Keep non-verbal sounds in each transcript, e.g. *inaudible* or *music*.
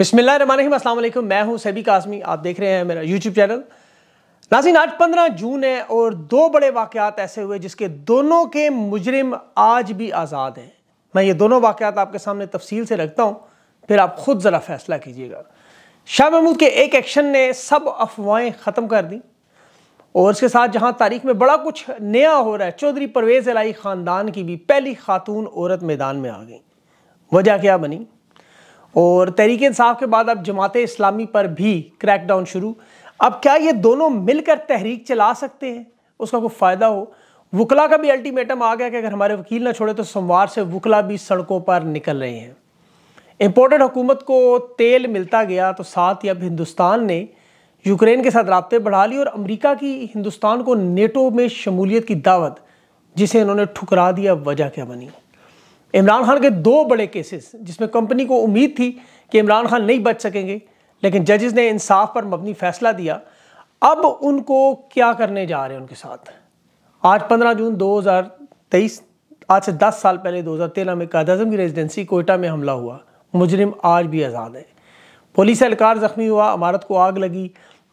असल मैं हूं सभी कासमी आप देख रहे हैं मेरा यूट्यूब चैनल नाजिन आज पंद्रह जून है और दो बड़े वाक़ ऐसे हुए जिसके दोनों के मुजरिम आज भी आज़ाद हैं मैं ये दोनों वाक़ात आपके सामने तफसील से रखता हूँ फिर आप खुद ज़रा फैसला कीजिएगा शाह महमूद के एक एक्शन ने सब अफवाहें ख़त्म कर दी और उसके साथ जहाँ तारीख में बड़ा कुछ नया हो रहा है चौधरी परवेज़ अलाई ख़ानदान की भी पहली खातून औरत मैदान में आ गई वजह क्या बनी और तहरीक इंसाफ के बाद अब जमात इस्लामी पर भी क्रैकडाउन शुरू अब क्या ये दोनों मिलकर तहरीक चला सकते हैं उसका कोई फ़ायदा हो वकला का भी अल्टीमेटम आ गया कि अगर हमारे वकील ना छोड़े तो सोमवार से वकला भी सड़कों पर निकल रहे हैं इम्पोर्टेड हुकूमत को तेल मिलता गया तो साथ ही अब हिंदुस्तान ने यूक्रेन के साथ रबते बढ़ा लिए और अमरीका की हिंदुस्तान को नेटो में शमूलियत की दावत जिसे इन्होंने ठुकरा दिया वजह क्या बनी इमरान खान के दो बड़े केसेस जिसमें कंपनी को उम्मीद थी कि इमरान खान नहीं बच सकेंगे लेकिन जजेस ने इंसाफ पर मबनी फैसला दिया अब उनको क्या करने जा रहे हैं उनके साथ आज 15 जून 2023 आज से 10 साल पहले 2013 में कायद की रेजिडेंसी कोयटा में हमला हुआ मुजरिम आज भी आज़ाद है पुलिस एहलकार ज़ख्मी हुआ इमारत को आग लगी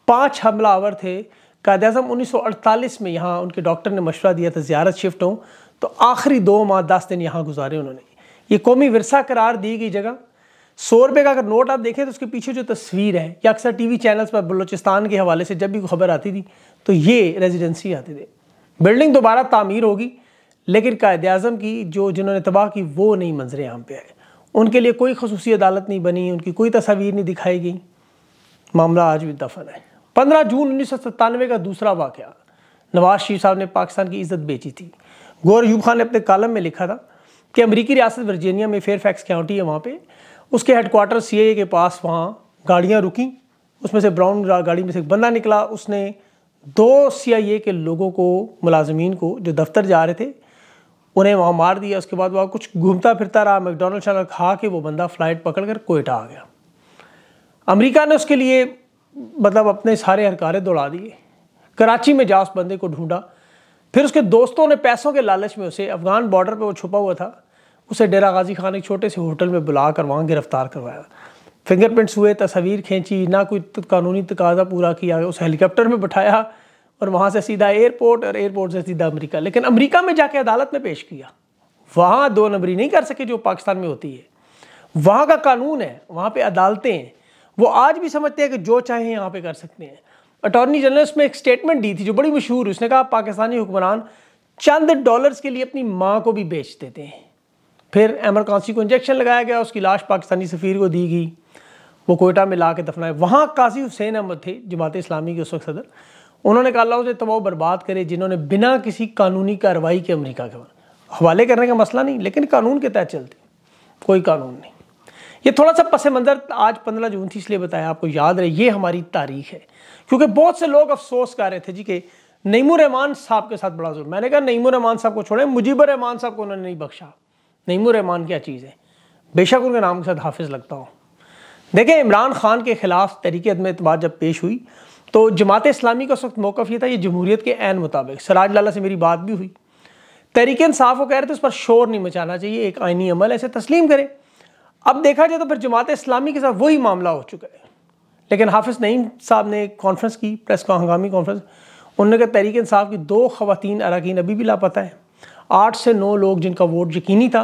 पाँच हमलावर थे कायद अजम उन्नीस में यहाँ उनके डॉक्टर ने मशवरा दिया था ज्यारत शिफ्ट हों तो आखिरी दो माह दस दिन यहाँ गुजारे उन्होंने ये कौमी वरसा करार दी गई जगह सौ रुपये का अगर नोट आप देखें तो उसके पीछे जो तस्वीर है या अक्सर टी वी चैनल्स पर बलोचिस्तान के हवाले से जब भी खबर आती थी तो ये रेजिडेंसी आती थी बिल्डिंग दोबारा तमीर होगी लेकिन कायद अजम की जो जिन्होंने तबाह की वो नहीं मंजर यहाँ पे आए उनके लिए कोई खसूसी अदालत नहीं बनी उनकी कोई तस्वीर नहीं दिखाई गई मामला आज भी दफन है पंद्रह जून उन्नीस सौ सत्तानवे का दूसरा वाक़ नवाज शरीफ साहब ने पाकिस्तान की इज़्ज़त बेची थी गौर यूब खान ने अपने कालम में लिखा था कि अमरीकी रियासत वर्जीनिया में फेयर फैक्स काउंटी है वहाँ पर उसके हेडकोार्टर सी के पास वहाँ गाड़ियाँ रुकी उसमें से ब्राउन गाड़ी में से एक बंदा निकला उसने दो सी के लोगों को मुलाजमीन को जो दफ्तर जा रहे थे उन्हें वहाँ मार दिया उसके बाद वहाँ कुछ घूमता फिरता रहा मैकडोनल्ड शाला खा के वो बंदा फ्लाइट पकड़ कर कोयटा आ गया अमेरिका ने उसके लिए मतलब अपने सारे हरकारे दौड़ा दिए कराची में जा उस बंदे को ढूंढा फिर उसके दोस्तों ने पैसों के लालच में उसे अफगान बॉर्डर पर वो छुपा हुआ था उसे डेरा गाजी खान एक छोटे से होटल में बुला कर वहाँ गिरफ्तार करवाया फिंगरप्रिंट्स हुए तस्वीर खींची ना कोई कानूनी तकाजा पूरा किया उस हेलीकॉप्टर में बैठाया और वहाँ से सीधा एयरपोर्ट और एयरपोर्ट से सीधा अमरीका लेकिन अमरीका में जाके अदालत में पेश किया वहाँ दो नंबरी नहीं कर सके जो पाकिस्तान में होती है वहाँ का कानून है वहाँ पर अदालतें हैं वो आज भी समझते हैं कि जो चाहें यहाँ पर कर सकते हैं अटॉर्नी जनरल उसमें एक स्टेटमेंट दी थी जो बड़ी मशहूर उसने कहा पाकिस्तानी हुक्मरान चंद डॉलर्स के लिए अपनी माँ को भी बेच देते हैं फिर एमर को इंजेक्शन लगाया गया उसकी लाश पाकिस्तानी सफ़ीर को दी गई वो कोयटा में ला के दफनाए वहाँ काजी हुसैन अहमद थे जमात इस्लामी के उस वक्त सदर उन्होंने कहा उसे तबाह बर्बाद करे जिन्होंने बिना किसी कानूनी कार्रवाई के अमरीका के हवाले करने का मसला नहीं लेकिन कानून के तहत चलते कोई कानून नहीं ये थोड़ा सा पस मंज़र आज पंद्रह जून थी इसलिए बताया आपको याद रहे ये हमारी तारीख है क्योंकि बहुत से लोग अफसोस कर रहे थे जी के नईमुर रहमान साहब के साथ बड़ा जुल्म मैंने कहा नईमुर रहमान साहब को छोड़े मुजीबर रहमान साहब को उन्होंने नहीं बख्शा नईमुर रहमान क्या चीज़ है बेशक उनके नाम के साथ हाफिज़ लगता हूँ देखें इमरान खान के ख़िलाफ़ तरीके अदम अतबाद जब पेश हुई तो जमात इस्लामी का उस वक्त मौक़ ये था ये जमहूरीत के एन मुताबिक सराज लाला से मेरी बात भी हुई तरीके इंसाफ वो कह रहे थे उस पर शोर नहीं मचाना चाहिए एक आइनी अमल ऐसे तस्लीम करें अब देखा जाए तो फिर जमात इस्लामी के साथ वही मामला हो चुका है लेकिन हाफिज़ नईम साहब ने एक कॉन्फ्रेंस की प्रेस का हंगामी कॉन्फ्रेंस उन्होंने कहा तहरीक इंसाफ की दो खातन अरकान अभी भी लापता है आठ से नौ लोग जिनका वोट यकीनी था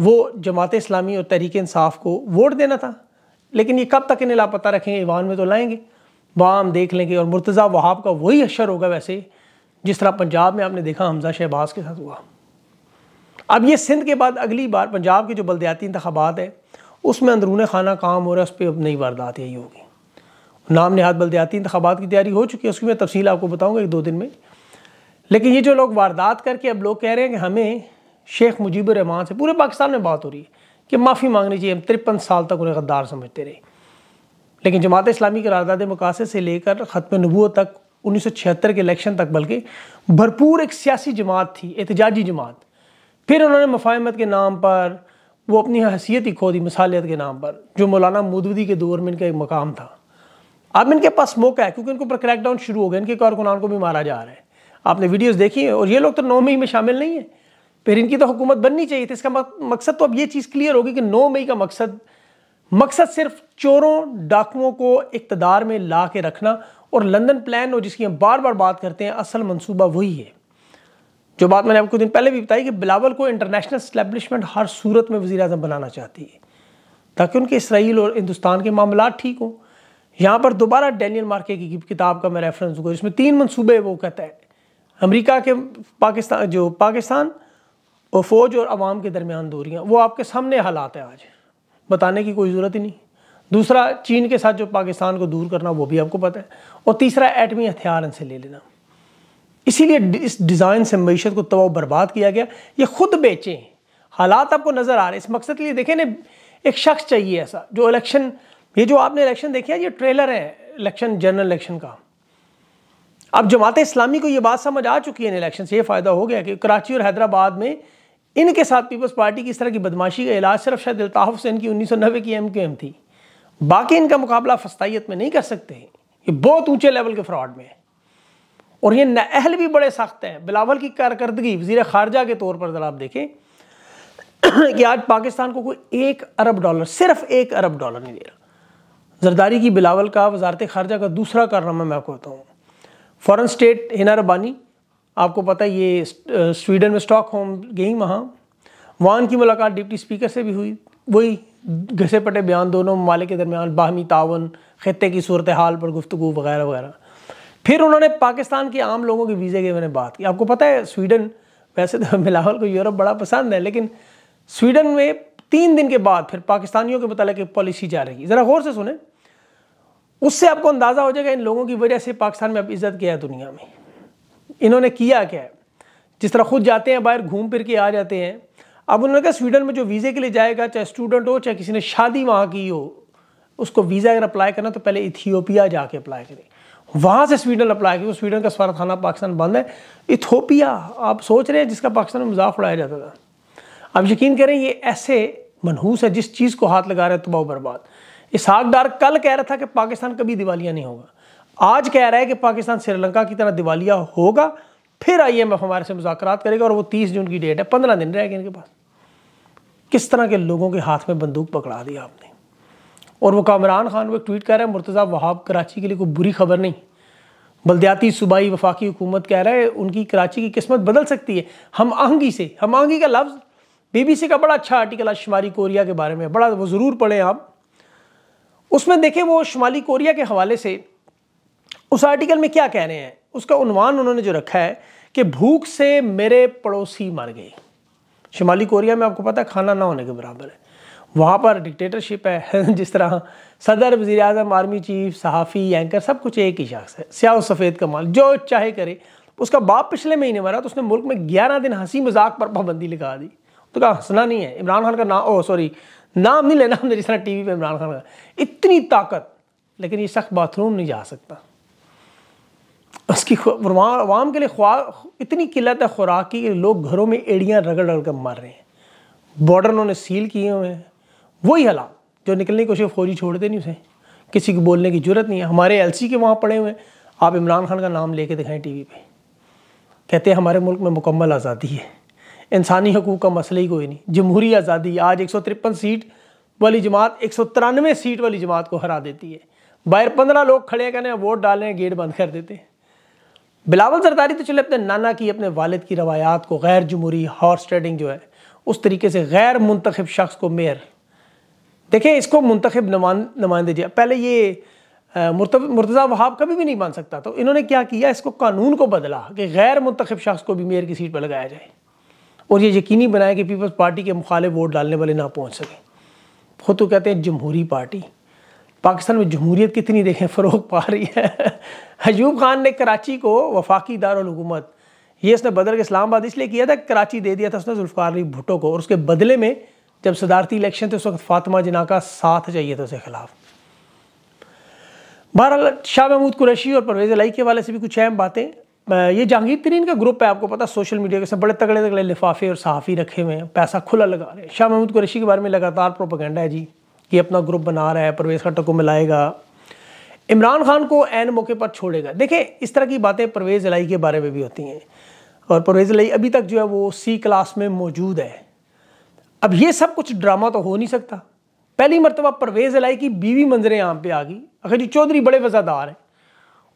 वो जमात इस्लामी और तहरीक इंसाफ को वोट देना था लेकिन ये कब तक इन्हें लापता रखेंगे ईवान में तो लाएंगे वहाँ देख लेंगे और मुर्तज़ा वहाब का वही अशर होगा वैसे जिस तरह पंजाब में आपने देखा हमजा शहबाज के साथ हुआ अब ये सिंध के बाद अगली बार पंजाब के जो बलदयाती इंतबात है उसमें अंदरून खाना काम हो रहा है उस पर अब नई वारदात यही होगी नाम नहाद बलदयाती इंतबात की तैयारी हो चुकी है उसकी मैं तफसील आपको बताऊँगा एक दो दिन में लेकिन ये जो लोग वारदात करके अब लोग कह रहे हैं कि हमें शेख मुजीब रहमान से पूरे पाकिस्तान में बात हो रही है कि माफ़ी मांगनी चाहिए हम तिरपन साल तक उन्हें गद्दार समझते रहे लेकिन जमात इस्लामी के रारदाद मकासद से लेकर ख़त्म नबू तक उन्नीस सौ छिहत्तर के इलेक्शन तक बल्कि भरपूर एक सियासी जमात थी एहतजाजी जमात फिर उन्होंने मफाहमत के नाम पर वो अपनी हैसियत ही खो दी मिसालियत के नाम पर जो मौलाना मुदवदी के दौर में इनका एक मकाम था अब इनके पास मौका है क्योंकि इनके ऊपर क्रैकडाउन शुरू हो गया इनके कारकुनान को भी मारा जा रहा है आपने वीडियोस देखी है और ये लोग तो नौ मई में शामिल नहीं है फिर इनकी तो हुकूमत बननी चाहिए थी इसका मकसद तो अब ये चीज़ क्लियर होगी कि नौ मई का मकसद मकसद सिर्फ चोरों डाकुओं को इकतदार में ला के रखना और लंदन प्लान और जिसकी हम बार बार बात करते हैं असल मनसूबा वही है जो बात मैंने आपको दिन पहले भी बताई कि बिलावल को इंटरनेशनल स्टैब्लिशमेंट हर सूरत में वजी अजम बनाना चाहती है ताकि उनके इसराइल और हिंदुस्तान के मामला ठीक हों यहाँ पर दोबारा डैनियल मार्के की किताब का मैं रेफरेंस दूंगा जिसमें तीन मनसूबे वो कहता है अमरीका के पाकिस्तान जो पाकिस्तान और फ़ौज और आवाम के दरमियान दूरियाँ वो आपके सामने हालात है आज बताने की कोई ज़रूरत ही नहीं दूसरा चीन के साथ जो पाकिस्तान को दूर करना वो भी आपको पता है और तीसरा एटमी हथियार इनसे ले लेना इसीलिए इस डिज़ाइन से मीशत को तबाह बर्बाद किया गया ये खुद बेचें हालात आपको नज़र आ रहे हैं इस मकसद के लिए देखें ना एक शख्स चाहिए ऐसा जो इलेक्शन ये जो आपने इलेक्शन देखा ये ट्रेलर है इलेक्शन जनरल इलेक्शन का अब जमात इस्लामी को ये बात समझ आ चुकी है इन इलेक्शन से ये फ़ायदा हो गया कि कराची और हैदराबाद में इनके साथ पीपल्स पार्टी की इस तरह की बदमाशी का इलाज सिर्फ शायद अल्ताफ़ हुसैन की उन्नीस सौ नब्बे की एम क्यू एम थी बाकी इनका मुकाबला फस्ताइत में नहीं कर सकते ये बहुत ऊंचे लेवल के फ्रॉड में है और ये नहल भी बड़े सख्त हैं बिलावल की कारकर्दगी वजीर खारजा के तौर पर जरा आप देखें *clears throat* कि आज पाकिस्तान को कोई एक अरब डॉलर सिर्फ एक अरब डॉलर नहीं दे रहा जरदारी की बिलावल का वजारत खारजा का दूसरा कारनामा मैं आपको बताऊँ फॉरन स्टेट हिना रबानी आपको पता है ये स्वीडन में स्टॉक होम गई वहाँ वहाँ की मुलाकात डिप्टी स्पीकर से भी हुई वही घसे पटे बयान दोनों ममालिक के दरमियान बाहमी तावन ख़ते की सूरत हाल पर गुफ्तु वगैरह वगैरह फिर उन्होंने पाकिस्तान के आम लोगों के वीज़े की मैंने बात की आपको पता है स्वीडन वैसे तो मिलावल को यूरोप बड़ा पसंद है लेकिन स्वीडन में तीन दिन के बाद फिर पाकिस्तानियों के मतलब एक पॉलिसी जा रही है ज़रा गौर से सुने उससे आपको अंदाज़ा हो जाएगा इन लोगों की वजह से पाकिस्तान में अब इज़्ज़त किया है दुनिया में इन्होंने किया क्या है जिस तरह खुद जाते हैं बाहर घूम फिर के आ जाते हैं अब उन्होंने कहा स्वीडन में जो वीज़े के लिए जाएगा चाहे स्टूडेंट हो चाहे किसी ने शादी वहाँ की हो उसको वीज़ा अगर अप्लाई करना तो पहले इथियोपिया जाके अप्लाई करें वहाँ से स्वीडन अप्लाई किया स्वीडन का सारा खाना पाकिस्तान बंद है इथोपिया आप सोच रहे हैं जिसका पाकिस्तान में मजाक उड़ाया जाता था आप यकीन करें ये ऐसे मनहूस है जिस चीज़ को हाथ लगा रहे हैं तबाह बर्बाद इसहाक डार कल कह रहा था कि पाकिस्तान कभी दिवालिया नहीं होगा आज कह रहा है कि पाकिस्तान श्रीलंका की तरह दिवालिया होगा फिर आई एम एफ हमारे से मुजाकर करेगा और वो तीस जून की डेट है पंद्रह दिन रह गए इनके पास किस तरह के लोगों के हाथ में बंदूक पकड़ा दिया आपने और वो कामरान खान वो एक ट्वीट कर रहे हैं मुर्तज़ा वहाब कराची के लिए कोई बुरी खबर नहीं बलदियाती सूबाई वफाकी हुकूमत कह रहा है उनकी कराची की किस्मत बदल सकती है हम आहंगी से हम आहंगी का लफ्ज़ बीबीसी का बड़ा अच्छा आर्टिकल आज शुमाली कोरिया के बारे में बड़ा वो ज़रूर पढ़ें आप उसमें देखें वो शुमाली कोरिया के हवाले से उस आर्टिकल में क्या कह रहे हैं उसका उनवान उन्होंने जो रखा है कि भूख से मेरे पड़ोसी मर गए शुमाली कोरिया में आपको पता है खाना ना होने के बराबर है वहाँ पर डिक्टेटरशिप है *laughs* जिस तरह सदर वज़ी अजम आर्मी चीफ सहाफ़ी एंकर सब कुछ एक ही शख्स है सियाह सफ़ेद का माल जो चाहे करे उसका बाप पिछले महीने मरा तो उसने मुल्क में ग्यारह दिन हंसी मजाक पर पाबंदी लगा दी तो कहा हंसना नहीं है इमरान खान का नाम ओ सॉरी नाम नहीं लेना हमने जिस तरह टी वी पर इमरान खान का इतनी ताकत लेकिन ये सख्त बाथरूम नहीं जा सकता उसकी आवाम के लिए ख्वा इतनी किल्लत है खुराक की कि लोग घरों में एड़ियाँ रगड़ रगड़ कर मर रहे हैं बॉर्डर उन्होंने सील किए हुए हैं वही हालात जो निकलने की कोशिश फौजी छोड़ते नहीं उसे किसी को बोलने की जरूरत नहीं है हमारे एल के वहाँ पड़े हुए हैं आप इमरान खान का नाम ले कर दिखाएँ टी वी पर कहते हैं हमारे मुल्क में मुकम्मल आज़ादी है इंसानी हकूक़ का मसला ही कोई नहीं जमहूरी आज़ादी आज एक सौ तिरपन सीट वाली जमात एक सौ तिरानवे सीट वाली जमात को हरा देती है बाहर पंद्रह लोग खड़े कहने वोट डालें गेट बंद कर देते हैं बिलावल सरदारी तो चले अपने नाना की अपने वालिद की रवायात को गैर जमहूरी हॉर्स ट्रेडिंग जो है उस तरीके से गैर मुंतखब शख्स को मेयर देखिए इसको मुंतखब नुमान नुमाइंदे जी पहले ये मुर्तज़ा वहाब कभी भी नहीं मान सकता तो इन्होंने क्या किया इसको कानून को बदला कि गैर मुंतखब शख्स को भी मेयर की सीट पर लगाया जाए और ये यकीनी बनाए कि पीपल्स पार्टी के मुखाले वोट डालने वाले ना पहुँच सकें खुद तो कहते हैं जमहूरी पार्टी पाकिस्तान में जमहूरीत कितनी देखें फ़रोग पा रही है हजूब *laughs* खान ने कराची को वफाकी दारकूमत ये इसने बदल के इस्लामाबाद इसलिए किया था कराची दे दिया था उसने जुल्फ़ार अली भुटो को और उसके बदले में जब सदारती इलेक्शन थे उस वक्त फातिमा जिना का साथ चाहिए था उसके खिलाफ बहरहाल शाह महमूद कुरैशी और परवेज़ लाई के वाले से भी कुछ अहम बातें ये जहांगीर तरीन का ग्रुप है आपको पता सोशल मीडिया के उसने बड़े तगड़े तगड़े लिफाफे और सहाफ़ी रखे हुए हैं पैसा खुला लगा रहे हैं शाह महमूद कुरैशी के बारे में लगातार प्रोपागेंडा है जी ये अपना ग्रुप बना रहा है परवेज़ खट्टर को मिलाएगा इमरान खान को एन मौके पर छोड़ेगा देखिए इस तरह की बातें परवेज़ लाई के बारे में भी होती हैं और परवेज़ लाई अभी तक जो है वो सी क्लास में मौजूद है अब ये सब कुछ ड्रामा तो हो नहीं सकता पहली मरतबा परवेज़ अलाई की बीवी मंजरें आम पे आ गई अखिल चौधरी बड़े वज़ादार हैं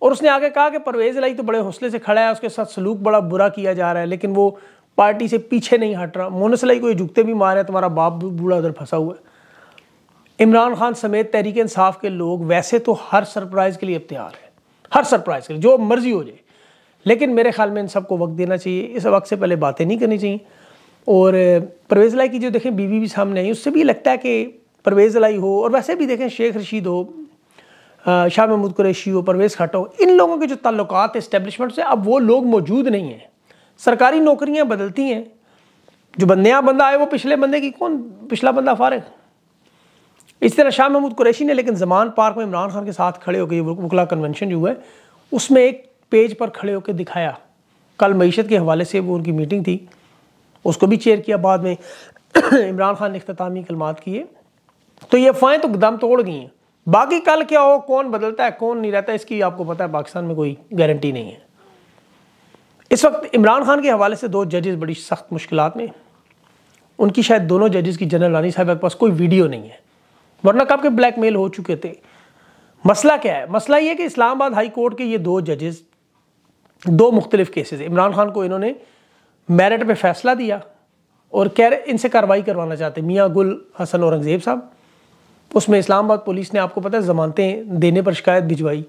और उसने आगे कहा कि परवेज़ अलाई तो बड़े हौसले से खड़ा है उसके साथ सलूक बड़ा बुरा किया जा रहा है लेकिन वो पार्टी से पीछे नहीं हट रहा मोनस अलाई को ये झुकते भी मारे तुम्हारा बाप बूढ़ा उधर फंसा हुआ है इमरान खान समेत तहरीक इंसाफ के लोग वैसे तो हर सरप्राइज़ के लिए तैयार हैं हर सरप्राइज़ के लिए जो मर्ज़ी हो जाए लेकिन मेरे ख्याल में इन सबको वक्त देना चाहिए इस वक्त से पहले बातें नहीं करनी चाहिए और परवेज़ लाई की जो देखें बीवी भी सामने आई उससे भी लगता है कि परवेज़ लाई हो और वैसे भी देखें शेख रशीद हो शाह महमूद कुरैशी हो परवेज़ खट हो इन लोगों के जो ताल्लुकात इस्टेबलिशमेंट से अब वो लोग मौजूद नहीं हैं सरकारी नौकरियाँ बदलती हैं जो बंदे यहाँ बंदा आए वो पिछले बंदे की कौन पिछला बंदा फारग इस तरह शाह महमूद कुरैशी ने लेकिन जमान पार्क में इमरान खान के साथ खड़े होकर वकला कन्वेंशन जो है उसमें एक पेज पर खड़े होकर दिखाया कल मीशत के हवाले से वो उनकी मीटिंग थी उसको भी चेयर किया बाद में *clears throat* इमरान खान ने अख्तामी कलमात किए तो ये अफवाहें तो दम तोड़ गई हैं बाकी कल क्या हो कौन बदलता है कौन नहीं रहता इसकी आपको पता है पाकिस्तान में कोई गारंटी नहीं है इस वक्त इमरान खान के हवाले से दो जजेस बड़ी सख्त मुश्किल में उनकी शायद दोनों जजेस की जनरल रानी साहब के पास कोई वीडियो नहीं है वरना कब के ब्लैकमेल हो चुके थे मसला क्या है मसला ये कि इस्लामाबाद हाई कोर्ट के ये दो जजेस दो मुख्तलिफ केसेस इमरान खान को इन्होंने मेरिट पे फैसला दिया और कह रहे इनसे कार्रवाई करवाना चाहते मियाँ गुल हसन औरंगज़ेब साहब उसमें इस्लामाबाद पुलिस ने आपको पता है ज़मानतें देने पर शिकायत भिजवाई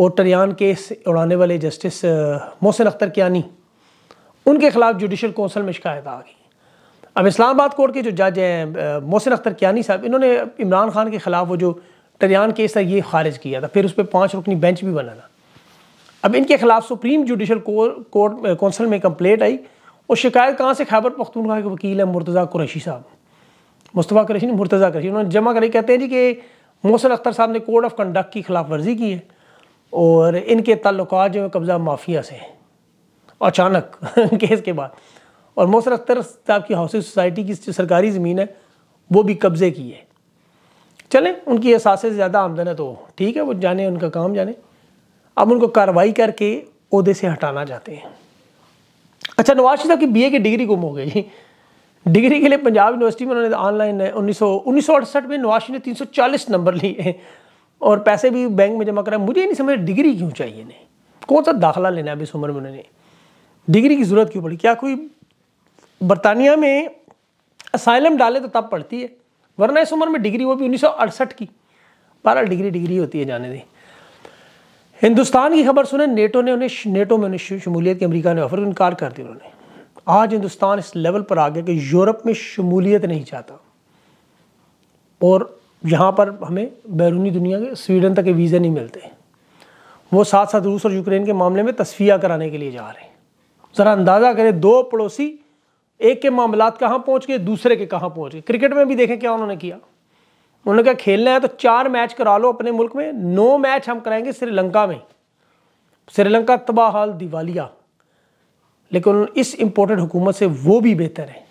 और टरियान केस उड़ाने वाले जस्टिस मोहसिन अख्तर कियानी उनके ख़िलाफ़ जुडिशल कौंसल में शिकायत आ गई अब इस्लामाबाद कोर्ट के जो जज हैं मोहसिन अख्तर कियानी साहब इन्होंने इमरान खान के ख़िलाफ़ वो जो टरियान केस था ये खारिज किया था फिर उस पर पाँच रुकनी बेंच भी बनाना अब इनके खिलाफ सुप्रीम जुडिशल कोर्ट कौंसल में कंप्लेट आई और शिकायत कहाँ से खैबर पख्तूनखा के वकील है मुर्तज़ा कुरैशी साहब मुस्तफ़ा कुरैशी ने मुर्तज़ा कुरैशी उन्होंने जमा कराई कहते हैं जी कि मोहसिन अख्तर साहब ने कोड ऑफ कंडक्ट की खिलाफ वर्जी की है और इनके ताल्लुक जो है कब्ज़ा माफिया से हैं अचानक *laughs* केस के बाद और मोहसिन अख्तर साहब की हाउसिंग सोसाइटी की जो सरकारी ज़मीन है वो भी कब्ज़े की है चलें उनकी एहसास से ज़्यादा आमदन है तो ठीक है वो जाने उनका काम जाने अब उनको कार्रवाई करके अहदे से हटाना चाहते हैं अच्छा नवाज शरीफ की बीए की डिग्री गुम हो गई डिग्री के लिए पंजाब यूनिवर्सिटी में उन्होंने ऑनलाइन तो उन्नीस सौ में नवाज शरीफ ने तीन सौ चालीस नंबर लिए और पैसे भी बैंक में जमा कराए मुझे नहीं समझ डिग्री क्यों चाहिए इन्हें कौन सा दाखिला लेना है अभी इस उम्र में उन्होंने डिग्री की ज़रूरत क्यों पड़ी क्या कोई बरतानिया में असाइलम डाले तो तब पड़ती है वरना इस उम्र में डिग्री वो भी उन्नीस की बारह डिग्री डिग्री होती है जाने दें हिंदुस्तान की खबर सुने नेटो ने उन्हें नेटो में उन्हें शमूलियत की अमरीका ने ऑफर इनकार कर दिया उन्होंने आज हिंदुस्तान इस लेवल पर आ गया कि यूरोप में शमूलियत नहीं चाहता और यहाँ पर हमें बैरूनी दुनिया के स्वीडन तक के वीजे नहीं मिलते वो साथ साथ रूस और यूक्रेन के मामले में तस्फिया कराने के लिए जा रहे हैं ज़रा अंदाज़ा करें दो पड़ोसी एक के मामला कहाँ पहुँच गए दूसरे के कहाँ पहुँच गए क्रिकेट में भी देखें क्या उन्होंने किया उन्होंने कहा खेलना है तो चार मैच करा लो अपने मुल्क में नौ मैच हम कराएंगे श्रीलंका में श्रीलंका तबाहाल दिवालिया लेकिन इस इम्पोर्टेंट हुकूमत से वो भी बेहतर है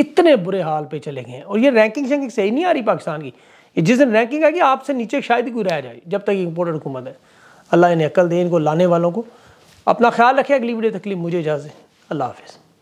इतने बुरे हाल पे चले गए और ये रैंकिंग शैंकिंग सही नहीं आ रही पाकिस्तान की जिस दिन रैंकिंग आएगी आपसे नीचे शायद ही कोई रह जाए जब तक इम्पोर्टेंट हुकूमत है अल्लाह इन्हें अकल दे इनको लाने वालों को अपना ख्याल रखें अगली वीडियो तकलीफ मुझे इजाज़त अल्लाह हाफिज़